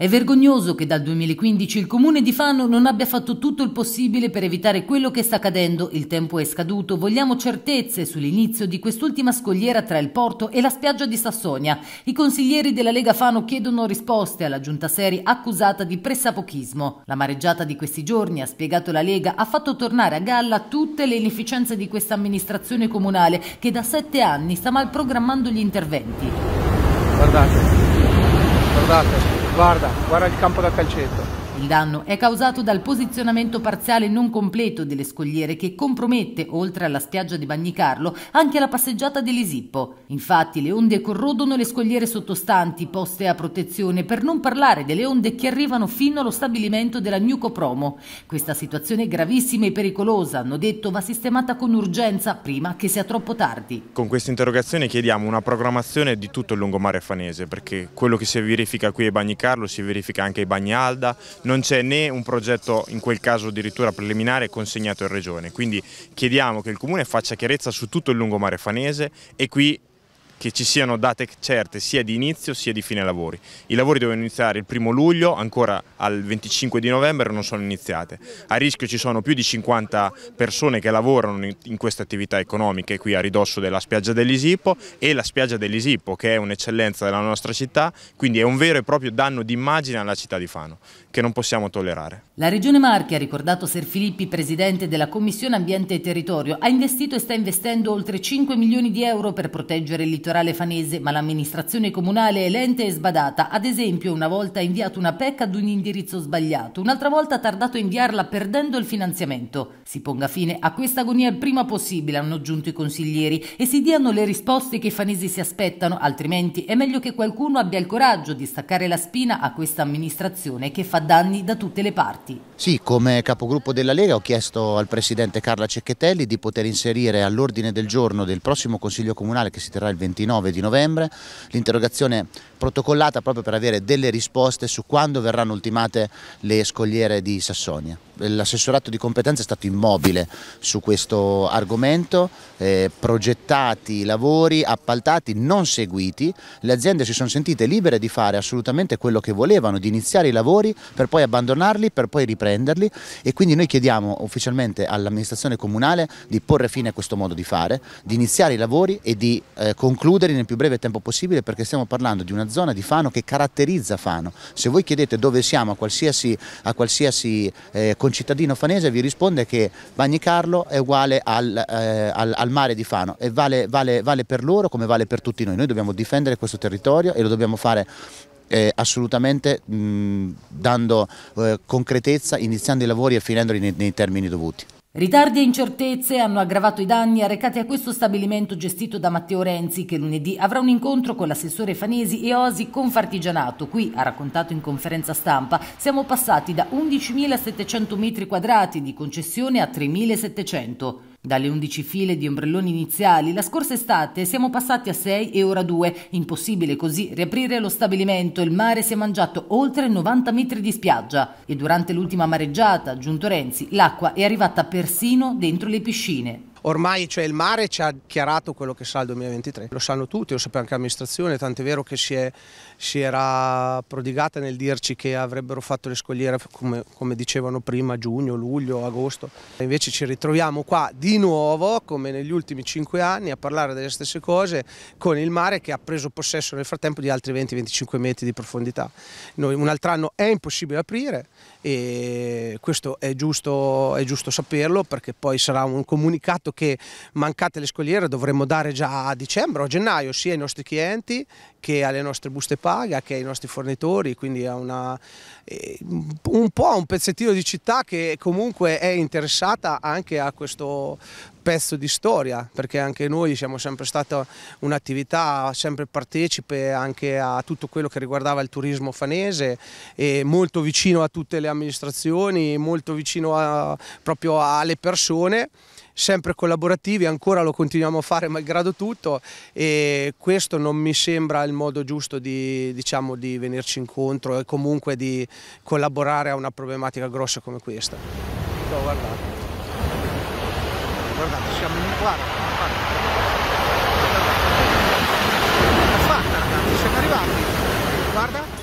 È vergognoso che dal 2015 il comune di Fano non abbia fatto tutto il possibile per evitare quello che sta accadendo. Il tempo è scaduto, vogliamo certezze sull'inizio di quest'ultima scogliera tra il porto e la spiaggia di Sassonia. I consiglieri della Lega Fano chiedono risposte alla giunta Seri accusata di pressapochismo. La mareggiata di questi giorni, ha spiegato la Lega, ha fatto tornare a galla tutte le inefficienze di questa amministrazione comunale che da sette anni sta mal programmando gli interventi. Guardate, guardate. Guarda, guarda il campo da calcetto. Il danno è causato dal posizionamento parziale non completo delle scogliere che compromette, oltre alla spiaggia di Bagnicarlo, anche la passeggiata dell'Isippo. Infatti le onde corrodono le scogliere sottostanti poste a protezione, per non parlare delle onde che arrivano fino allo stabilimento della Nuco Promo. Questa situazione è gravissima e pericolosa, hanno detto, va sistemata con urgenza prima che sia troppo tardi. Con questa interrogazione chiediamo una programmazione di tutto il lungomare fanese, perché quello che si verifica qui ai Bagnicarlo si verifica anche ai Bagnalda, non c'è né un progetto in quel caso addirittura preliminare consegnato in regione, quindi chiediamo che il comune faccia chiarezza su tutto il lungomare fanese e qui che ci siano date certe sia di inizio sia di fine lavori. I lavori devono iniziare il primo luglio, ancora al 25 di novembre non sono iniziate. A rischio ci sono più di 50 persone che lavorano in queste attività economiche qui a ridosso della spiaggia dell'Isippo e la spiaggia dell'Isippo che è un'eccellenza della nostra città, quindi è un vero e proprio danno d'immagine alla città di Fano che non possiamo tollerare. La Regione Marche, ha ricordato Ser Filippi, presidente della Commissione Ambiente e Territorio, ha investito e sta investendo oltre 5 milioni di euro per proteggere il litorale fanese, ma l'amministrazione comunale è lenta e sbadata. Ad esempio, una volta ha inviato una PEC ad un indirizzo sbagliato, un'altra volta ha tardato a inviarla perdendo il finanziamento. Si ponga fine a questa agonia il prima possibile, hanno aggiunto i consiglieri, e si diano le risposte che i fanesi si aspettano, altrimenti è meglio che qualcuno abbia il coraggio di staccare la spina a questa amministrazione che fa danni da tutte le parti. Parti. Sì, come capogruppo della Lega ho chiesto al Presidente Carla Cecchettelli di poter inserire all'ordine del giorno del prossimo Consiglio Comunale che si terrà il 29 di novembre l'interrogazione protocollata proprio per avere delle risposte su quando verranno ultimate le scogliere di Sassonia. L'assessorato di competenza è stato immobile su questo argomento, eh, progettati lavori, appaltati, non seguiti, le aziende si sono sentite libere di fare assolutamente quello che volevano, di iniziare i lavori per poi abbandonarli, per poi riprenderli e quindi noi chiediamo ufficialmente all'amministrazione comunale di porre fine a questo modo di fare, di iniziare i lavori e di eh, concluderli nel più breve tempo possibile perché stiamo parlando di una zona di Fano che caratterizza Fano. Se voi chiedete dove siamo a qualsiasi, a qualsiasi eh, concittadino fanese vi risponde che Bagni Carlo è uguale al, eh, al, al mare di Fano e vale, vale, vale per loro come vale per tutti noi. Noi dobbiamo difendere questo territorio e lo dobbiamo fare eh, assolutamente mh, dando eh, concretezza, iniziando i lavori e finendoli nei, nei termini dovuti. Ritardi e incertezze hanno aggravato i danni arrecati a questo stabilimento gestito da Matteo Renzi che lunedì avrà un incontro con l'assessore Fanesi e Osi Confartigianato. Qui, ha raccontato in conferenza stampa, siamo passati da 11.700 metri quadrati di concessione a 3.700. Dalle 11 file di ombrelloni iniziali la scorsa estate siamo passati a 6 e ora 2. Impossibile così riaprire lo stabilimento. Il mare si è mangiato oltre 90 metri di spiaggia e durante l'ultima mareggiata, giunto Renzi, l'acqua è arrivata persino dentro le piscine. Ormai cioè, il mare ci ha dichiarato quello che sa il 2023, lo sanno tutti, lo sapeva anche l'amministrazione, tant'è vero che si, è, si, era prodigata nel dirci che avrebbero fatto le scogliere come, come, dicevano prima, giugno, luglio, agosto. Invece ci ritroviamo qua di nuovo, come negli ultimi cinque anni, a parlare delle stesse cose con il mare che ha preso possesso nel frattempo di altri 20-25 metri di profondità. Noi, un altro anno è impossibile aprire e questo è giusto, è giusto saperlo perché poi sarà un comunicato dato che mancate le scogliere dovremmo dare già a dicembre o a gennaio sia ai nostri clienti che alle nostre buste paga, che ai nostri fornitori, quindi è una, eh, un po' un pezzettino di città che comunque è interessata anche a questo pezzo di storia, perché anche noi siamo sempre stata un'attività sempre partecipe anche a tutto quello che riguardava il turismo fanese, e molto vicino a tutte le amministrazioni, molto vicino a, proprio alle persone sempre collaborativi, ancora lo continuiamo a fare malgrado tutto e questo non mi sembra il modo giusto di, diciamo, di venirci incontro e comunque di collaborare a una problematica grossa come questa. No, guardate, guardate, siamo in guarda, guarda. siamo arrivati, guarda.